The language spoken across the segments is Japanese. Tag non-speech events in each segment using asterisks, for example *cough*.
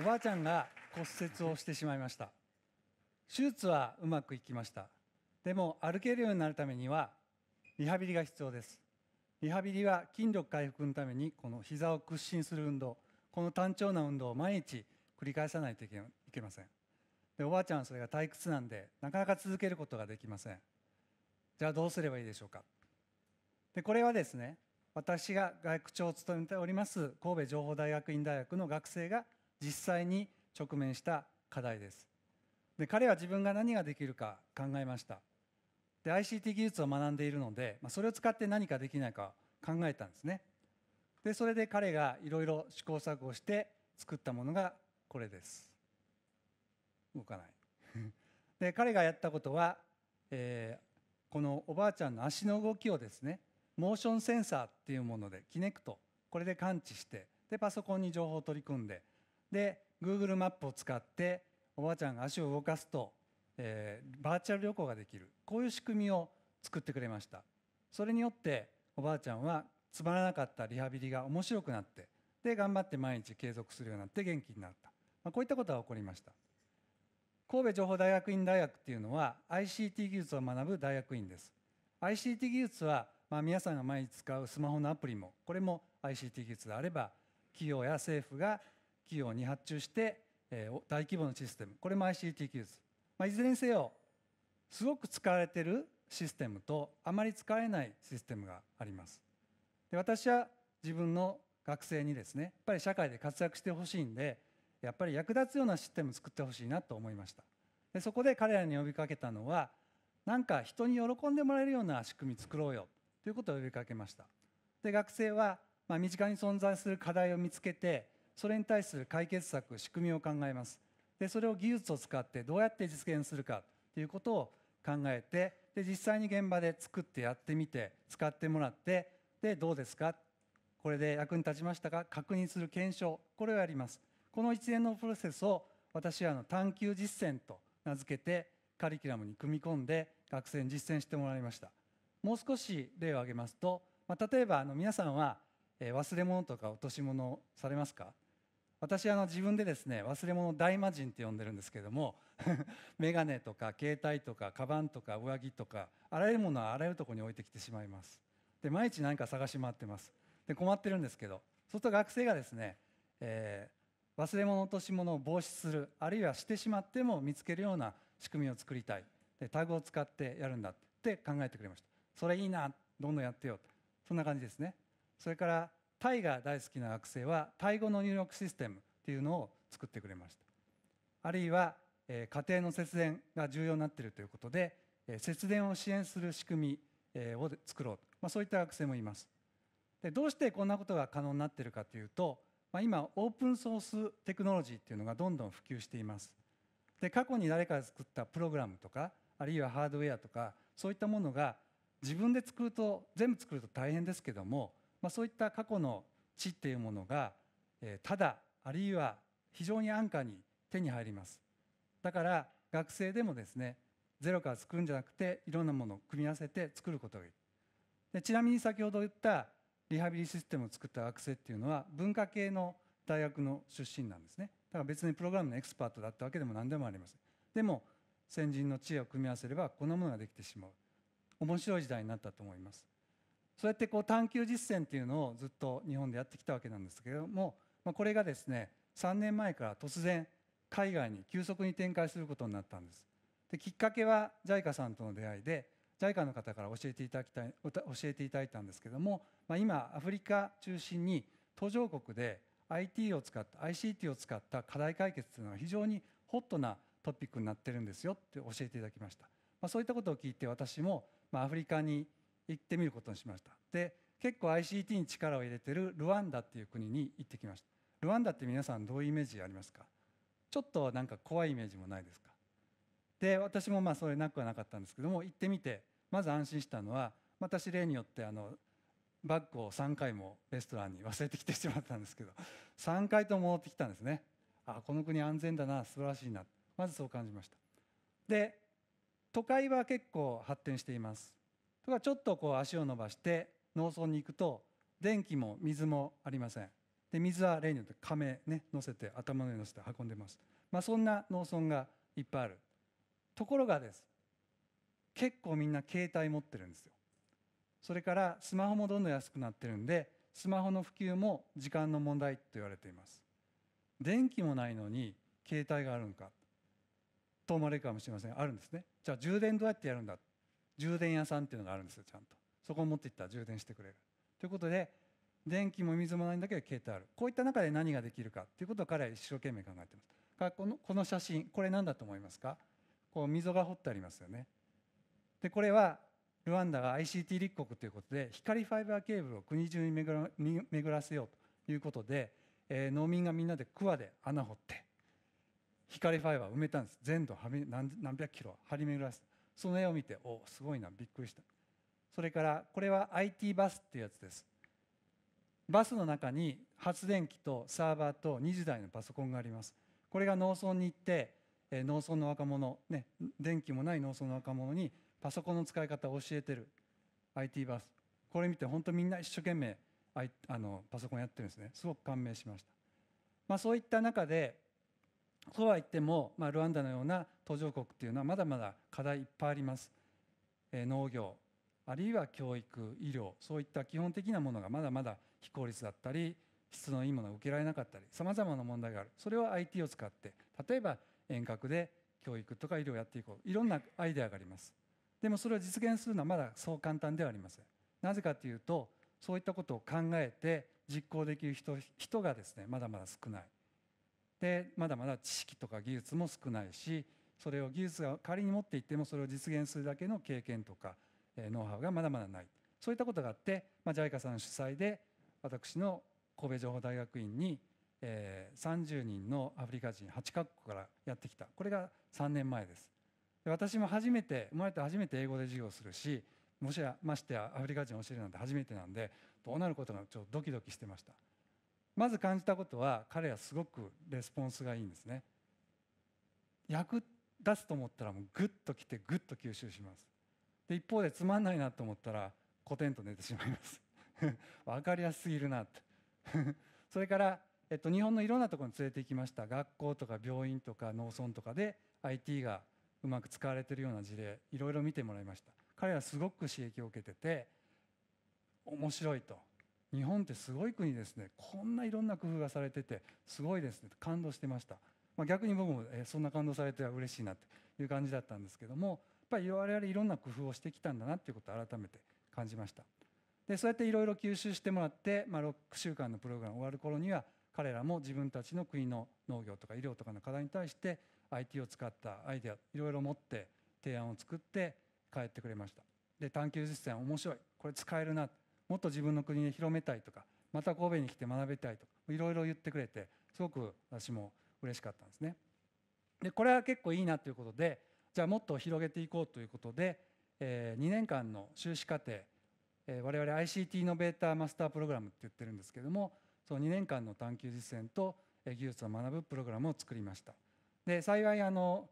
おばあちゃんが骨折をしてしまいました手術はうまくいきましたでも歩けるようになるためにはリハビリが必要ですリハビリは筋力回復のためにこの膝を屈伸する運動この単調な運動を毎日繰り返さないといけませんでおばあちゃんはそれが退屈なんでなかなか続けることができませんじゃあどうすればいいでしょうかでこれはですね私が外学長を務めております神戸情報大学院大学の学生が実際に直面した課題ですで彼は自分が何ができるか考えましたで ICT 技術を学んでいるので、まあ、それを使って何かできないか考えたんですねでそれで彼がいろいろ試行錯誤して作ったものがこれです動かない *laughs* で彼がやったことは、えー、このおばあちゃんの足の動きをですねモーションセンサーっていうものでキネクトこれで感知してでパソコンに情報を取り組んでで Google マップを使っておばあちゃんが足を動かすと、えー、バーチャル旅行ができるこういう仕組みを作ってくれましたそれによっておばあちゃんはつまらなかったリハビリが面白くなってで頑張って毎日継続するようになって元気になった、まあ、こういったことが起こりました神戸情報大学院大学っていうのは ICT 技術を学ぶ大学院です ICT 技術はまあ皆さんが毎日使うスマホのアプリもこれも ICT 技術であれば企業や政府が企業に発注して、えー、大規模のシステムこれも ICT 技術、まあ、いずれにせよすごく使われているシステムとあまり使えないシステムがありますで私は自分の学生にですねやっぱり社会で活躍してほしいんでやっぱり役立つようなシステムを作ってほしいなと思いましたでそこで彼らに呼びかけたのはなんか人に喜んでもらえるような仕組み作ろうよということを呼びかけましたで学生は、ま身近に存在する課題を見つけてそれに対する解決策仕組みを考えますでそれを技術を使ってどうやって実現するかということを考えてで実際に現場で作ってやってみて使ってもらってでどうですかこれで役に立ちましたか確認する検証これをやりますこの一連のプロセスを私はの探究実践と名付けてカリキュラムに組み込んで学生に実践してもらいましたもう少し例を挙げますと、まあ、例えばあの皆さんは忘れ物とか落とし物をされますか私あの自分でですね忘れ物大魔人って呼んでるんですけども *laughs* メガネとか携帯とかカバンとか上着とかあらゆるものはあらゆるところに置いてきてしまいますで毎日何か探し回ってますで困ってるんですけどそうすると学生がですね、えー、忘れ物落とし物を防止するあるいはしてしまっても見つけるような仕組みを作りたいでタグを使ってやるんだって考えてくれましたそれいいなどんどんやってよそんな感じですねそれからタイが大好きな学生はタイ語の入力システムっていうのを作ってくれましたあるいは、家庭の節電が重要になっているということで、節電を支援する仕組み、を作ろうと、まあ、そういった学生もいますでどうしてこんなことが可能になっているかというと、まあ、今オープンソーステクノロジーっていうのがどんどん普及していますで過去に誰かが作ったプログラムとかあるいはハードウェアとかそういったものが自分で作ると全部作ると大変ですけどもまあ、そういった過去の知っていうものが、えただあるいは非常に安価に手に入りますだから学生でもですねゼロから作るんじゃなくていろんなものを組み合わせて作ることがいいでちなみに先ほど言ったリハビリシステムを作った学生っていうのは文化系の大学の出身なんですねだから別にプログラムのエクスパートだったわけでも何でもありませんでも先人の知恵を組み合わせればこんなものができてしまう面白い時代になったと思いますそうやってこう探究実践っていうのをずっと日本でやってきたわけなんですけれども、まあ、これがですね3年前から突然海外に急速に展開することになったんですできっかけは JICA さんとの出会いで JICA の方から教えていただきたい教えていただいたんですけれども、まあ、今アフリカ中心に途上国で IT を使った ICT を使った課題解決というのは非常にホットなトピックになってるんですよって教えていただきました、まあ、そういったことを聞いて私も、まあ、アフリカに行ってみることにしましたで結構 ICT に力を入れてるルワンダっていう国に行ってきましたルワンダって皆さんどういうイメージありますかちょっとなんか怖いイメージもないですかで私もまあそれなくはなかったんですけども行ってみてまず安心したのは私例によってあのバッグを3回もレストランに忘れてきてしまったんですけど3 *laughs* 回と戻ってきたんですねあこの国安全だな素晴らしいなまずそう感じましたで都会は結構発展しています僕はちょっとこう足を伸ばして農村に行くと電気も水もありませんで水は例によって亀ね乗せて頭の上に乗せて運んでます、まあ、そんな農村がいっぱいあるところがです結構みんな携帯持ってるんですよそれからスマホもどんどん安くなってるんでスマホの普及も時間の問題と言われています電気もないのに携帯があるのかと思われるかもしれませんあるんですねじゃあ充電どうやってやるんだ充電屋さんっていうのがあるんですよちゃんとそこを持っていったら充電してくれるということで電気も水もないんだけど携帯あるこういった中で何ができるかっていうことを彼は一生懸命考えてますこのこの写真これ何だと思いますかこう溝が掘ってありますよねでこれはルワンダが ICT 立国ということで光ファイバーケーブルを国中に巡らせようということで、えー、農民がみんなで桑で穴掘って光ファイバーを埋めたんです全土何百キロ張り巡らせたその絵を見ておすごいなびっくりしたそれからこれは IT バスっていうやつですバスの中に発電機とサーバーと20台のパソコンがありますこれが農村に行って農村の若者、ね、電気もない農村の若者にパソコンの使い方を教えてる IT バスこれ見て本当みんな一生懸命あのパソコンやってるんですねすごく感銘しました、まあ、そういった中でそうは言っても、まあ、ルワンダのような途上国っていうのはまだまだ課題いっぱいあります。え農業あるいは教育医療そういった基本的なものがまだまだ非効率だったり質のいいものを受けられなかったりさまざまな問題があるそれを IT を使って例えば遠隔で教育とか医療をやっていこういろんなアイデアがありますでもそれを実現するのはまだそう簡単ではありませんなぜかというとそういったことを考えて実行できる人人がですねまだまだ少ないでまだまだ知識とか技術も少ないしそれを技術が仮に持っていってもそれを実現するだけの経験とか、ノウハウがまだまだないそういったことがあって、まあ、JICA さん主催で私の神戸情報大学院に、30人のアフリカ人8カ国からやってきたこれが3年前です私も初めて生まれて初めて英語で授業するしもしやましてやアフリカ人を教えるなんて初めてなんでどうなることがちょっとドキドキしてましたまず感じたことは彼はすごくレスポンスがいいんですね役っ出すと思ったらもうぐっときてぐっと吸収しますで一方でつまんないなと思ったらコテンと寝てしまいます分 *laughs* かりやすすぎるなと *laughs* それから、えっと、日本のいろんなところに連れて行きました学校とか病院とか農村とかで IT がうまく使われてるような事例いろいろ見てもらいました彼らすごく刺激を受けてて面白いと日本ってすごい国ですねこんないろんな工夫がされててすごいですね感動してましたまあ、逆に僕も、えそんな感動されては嬉しいなという感じだったんですけどもやっぱり我々いろんな工夫をしてきたんだなということを改めて感じましたでそうやっていろいろ吸収してもらって、まあ、6週間のプログラム終わる頃には彼らも自分たちの国の農業とか医療とかの課題に対して IT を使ったアイデアいろいろ持って提案を作って帰ってくれましたで探究実践面白いこれ使えるなもっと自分の国で広めたいとかまた神戸に来て学びたいとかいろいろ言ってくれてすごく私も嬉しかったんですね。でこれは結構いいなということでじゃあもっと広げていこうということで、えー、2年間の修士課程、えー、我々 ICT のベータマスタープログラムって言ってるんですけどもその2年間の探究実践と、え技術を学ぶプログラムを作りました。で幸いあの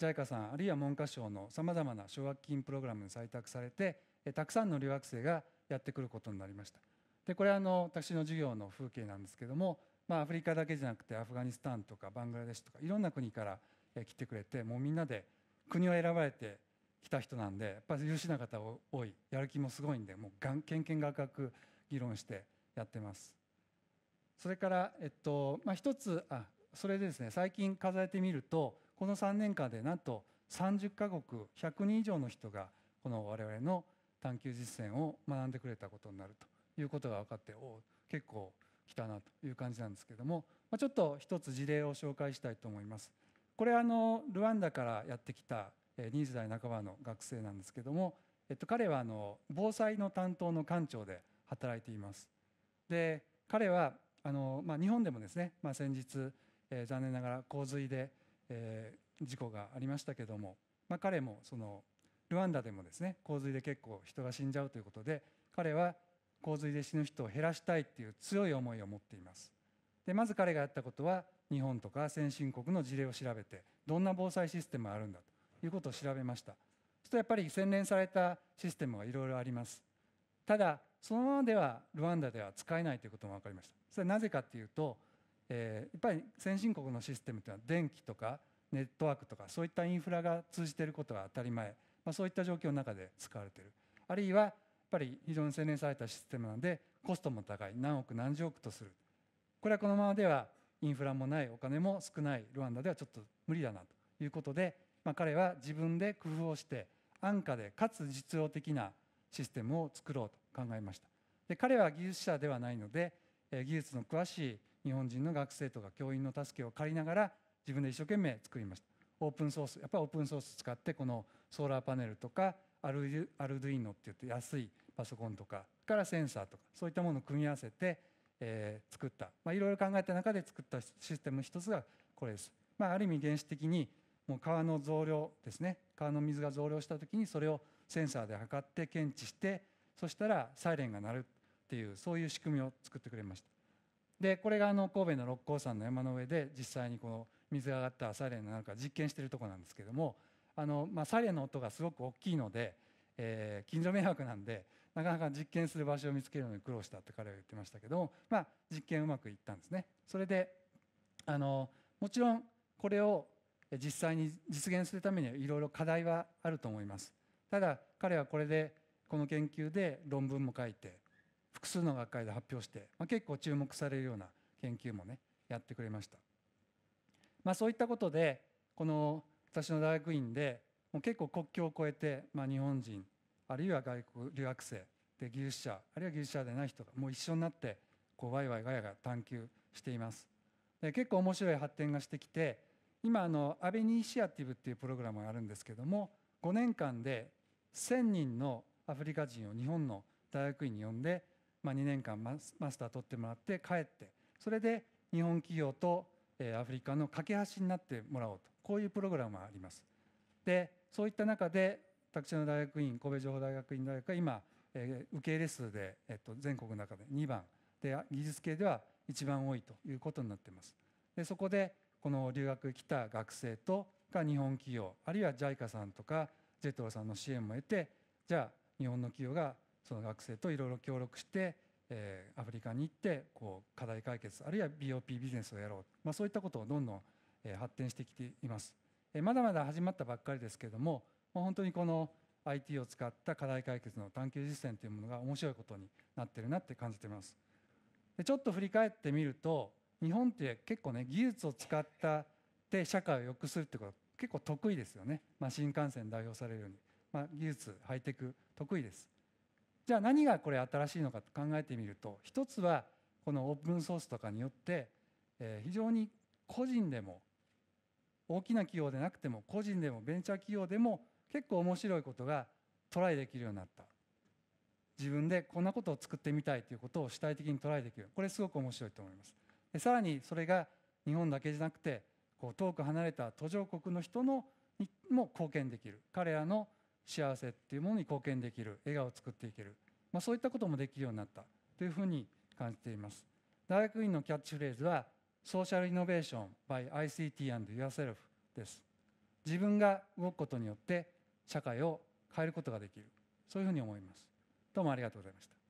JICA さんあるいは文科省のさまざまな奨学金プログラムに採択されてたくさんの留学生がやってくることになりましたでこれはあの私の授業の風景なんですけどもまあ、アフリカだけじゃなくてアフガニスタンとかバングラデシュとかいろんな国から来てくれてもうみんなで国を選ばれてきた人なんでやっぱり優秀な方多いやる気もすごいんでもうがんけんけんがかく議論してやってます。それから、えっとまあ、一つあそれでですね最近数えてみるとこの3年間でなんと30カ国100人以上の人がこの我々の探究実践を学んでくれたことになるということが分かってお結構来たなという感じなんですけれども、まあ、ちょっと一つ事例を紹介したいと思います。これあのルワンダからやってきた20代半ばの学生なんですけれども、えっと、彼はあの防災の担当の官庁で働いています。で彼はあの、まあ、日本でもですね、まあ、先日、えー、残念ながら洪水で、えー、事故がありましたけれども、まあ、彼もそのルワンダでもですね洪水で結構人が死んじゃうということで彼は洪水で死ぬ人を減らしたいっていう強い思いを持っていますでまず彼がやったことは日本とか先進国の事例を調べてどんな防災システムがあるんだということを調べましたそしてやっぱり洗練されたシステムはいろいろありますただそのままではルワンダでは使えないということも分かりましたそれはなぜかっていうと、えー、やっぱり先進国のシステムというのは電気とかネットワークとかそういったインフラが通じていることが当たり前、まあ、そういった状況の中で使われているあるいはっぱり非常に洗練されたシステムなのでコストも高い何億何十億とするこれはこのままではインフラもないお金も少ないルワンダではちょっと無理だなということで、まあ、彼は自分で工夫をして安価でかつ実用的なシステムを作ろうと考えましたで彼は技術者ではないので技術の詳しい日本人の学生とか教員の助けを借りながら自分で一生懸命作りましたオープンソースやっぱりオープンソース使ってこのソーラーパネルとかアルドゥイノっていって安いパソコンとかからセンサーとかそういったものを組み合わせて、えー、作った、まあ、いろいろ考えた中で作ったシステム一つがこれです。まあ、ある意味原始的にもう川の増量ですね川の水が増量した時にそれをセンサーで測って検知してそしたらサイレンが鳴るっていうそういう仕組みを作ってくれましたでこれがあの神戸の六甲山の山の上で実際にこの水が上がったサイレンが鳴るか実験してるとこなんですけどもあの、まあ、サイレンの音がすごく大きいので、えー、近所迷惑なんでなかなか実験する場所を見つけるのに苦労したって彼は言ってましたけど、まあ、実験うまくいったんですね。それであのもちろんこれを実際に実現するためにはいろいろ課題はあると思います。ただ彼はこれでこの研究で論文も書いて複数の学会で発表して、まあ、結構注目されるような研究もねやってくれました。まあ、そういったことでこの私の大学院でもう結構国境を越えて、まあ、日本人あるいは外国留学生で技術者あるいは技術者でない人がもう一緒になってこうワイワイガヤガ探求しています。で結構面白い発展がしてきて今あのアベニシアティブっていうプログラムがあるんですけども5年間で1,000人のアフリカ人を日本の大学院に呼んで、まあ、2年間マスター取ってもらって帰ってそれで日本企業とアフリカの架け橋になってもらおうとこういうプログラムがあります。でそういった中で私の大学院神戸情報大学院大学は今、え受け入れ数で、えっと、全国の中で2番で技術系では一番多いということになっています。でそこでこの留学来た学生とか日本企業あるいは JICA さんとか JETRO さんの支援も得てじゃあ日本の企業がその学生といろいろ協力してえー、アフリカに行ってこう課題解決あるいは BOP ビジネスをやろう、まあ、そういったことをどんどん、えー、発展してきています、えー、まだまだ始まったばっかりですけれども、まあ、本当にこの IT を使った課題解決の探究実践というものが面白いことになってるなって感じていますでちょっと振り返ってみると日本って結構ね技術を使ったで社会を良くするってこと結構得意ですよね、まあ、新幹線代表されるように、まあ、技術ハイテク得意ですじゃあ何がこれ新しいのかと考えてみると一つはこのオープンソースとかによって、え非常に個人でも大きな企業でなくても個人でもベンチャー企業でも結構面白いことがトライできるようになった自分でこんなことを作ってみたいということを主体的にトライできるこれすごく面白いと思いますでさらにそれが日本だけじゃなくてこう遠く離れた途上国の人のにも貢献できる彼らの幸せっていうものに貢献できる笑顔を作っていける、まあ、そういったこともできるようになったというふうに感じています大学院のキャッチフレーズはソーシャルイノベーション by ICT and yourself です自分が動くことによって社会を変えることができるそういうふうに思いますどうもありがとうございました